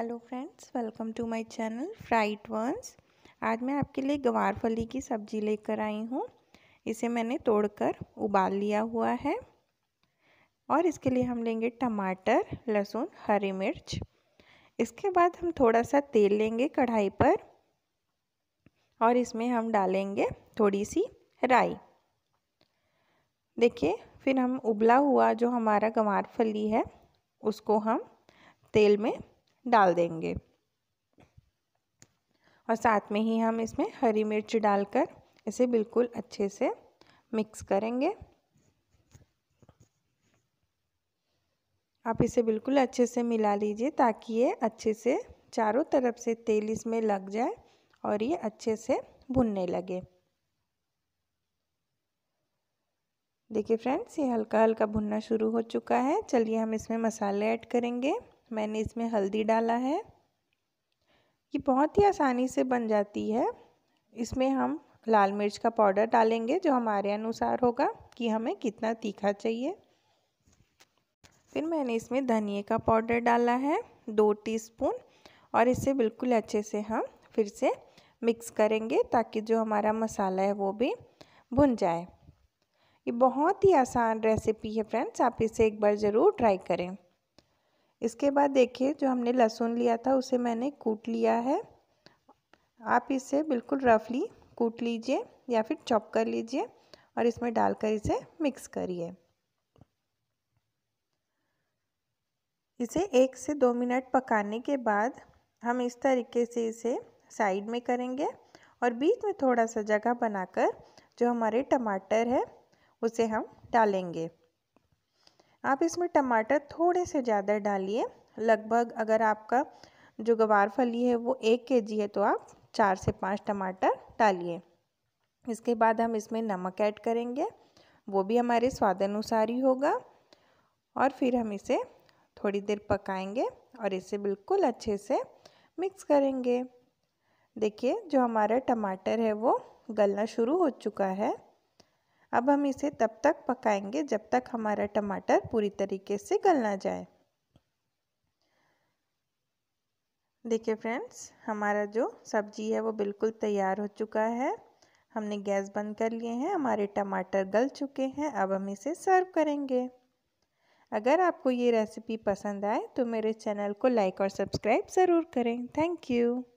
hello friends welcome to my channel fried ones आज मैं आपके लिए गवार फली की सब्ज़ी लेकर आई हूँ इसे मैंने तोड़कर उबाल लिया हुआ है और इसके लिए हम लेंगे टमाटर लहसुन हरी मिर्च इसके बाद हम थोड़ा सा तेल लेंगे कढ़ाई पर और इसमें हम डालेंगे थोड़ी सी राई देखिए फिर हम उबला हुआ जो हमारा गंवार फली है उसको हम तेल में डाल देंगे और साथ में ही हम इसमें हरी मिर्च डालकर इसे बिल्कुल अच्छे से मिक्स करेंगे आप इसे बिल्कुल अच्छे से मिला लीजिए ताकि ये अच्छे से चारों तरफ से तेल इसमें लग जाए और ये अच्छे से भुनने लगे देखिए फ्रेंड्स ये हल्का हल्का भुनना शुरू हो चुका है चलिए हम इसमें मसाले ऐड करेंगे मैंने इसमें हल्दी डाला है ये बहुत ही आसानी से बन जाती है इसमें हम लाल मिर्च का पाउडर डालेंगे जो हमारे अनुसार होगा कि हमें कितना तीखा चाहिए फिर मैंने इसमें धनिए का पाउडर डाला है दो टीस्पून और इसे बिल्कुल अच्छे से हम फिर से मिक्स करेंगे ताकि जो हमारा मसाला है वो भी भुन जाए ये बहुत ही आसान रेसिपी है फ्रेंड्स आप इसे एक बार ज़रूर ट्राई करें इसके बाद देखिए जो हमने लहसुन लिया था उसे मैंने कूट लिया है आप इसे बिल्कुल रफली कूट लीजिए या फिर चॉप कर लीजिए और इसमें डालकर इसे मिक्स करिए इसे एक से दो मिनट पकाने के बाद हम इस तरीके से इसे साइड में करेंगे और बीच में थोड़ा सा जगह बनाकर जो हमारे टमाटर है उसे हम डालेंगे आप इसमें टमाटर थोड़े से ज़्यादा डालिए लगभग अगर आपका जो गवार फली है वो एक के जी है तो आप चार से पाँच टमाटर डालिए इसके बाद हम इसमें नमक ऐड करेंगे वो भी हमारे स्वाद अनुसार ही होगा और फिर हम इसे थोड़ी देर पकाएंगे और इसे बिल्कुल अच्छे से मिक्स करेंगे देखिए जो हमारा टमाटर है वो गलना शुरू हो चुका है अब हम इसे तब तक पकाएंगे जब तक हमारा टमाटर पूरी तरीके से गल ना जाए देखिए फ्रेंड्स हमारा जो सब्जी है वो बिल्कुल तैयार हो चुका है हमने गैस बंद कर लिए हैं हमारे टमाटर गल चुके हैं अब हम इसे सर्व करेंगे अगर आपको ये रेसिपी पसंद आए तो मेरे चैनल को लाइक और सब्सक्राइब ज़रूर करें थैंक यू